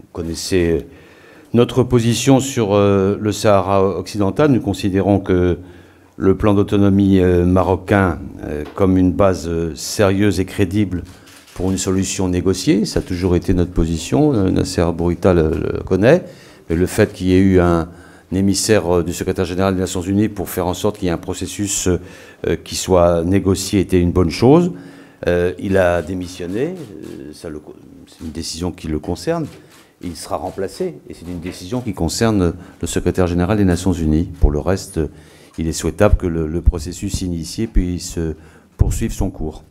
Vous connaissez notre position sur euh, le Sahara occidental. Nous considérons que le plan d'autonomie euh, marocain euh, comme une base sérieuse et crédible pour une solution négociée. Ça a toujours été notre position. Nasser Bourita le, connaît. Mais le fait qu'il y ait eu un émissaire du secrétaire général des Nations Unies pour faire en sorte qu'il y ait un processus qui soit négocié était une bonne chose. il a démissionné. C'est une décision qui le concerne il sera remplacé. Et c'est une décision qui concerne le secrétaire général des Nations Unies. Pour le reste, il est souhaitable que le, processus initié puisse euh, poursuivre son cours.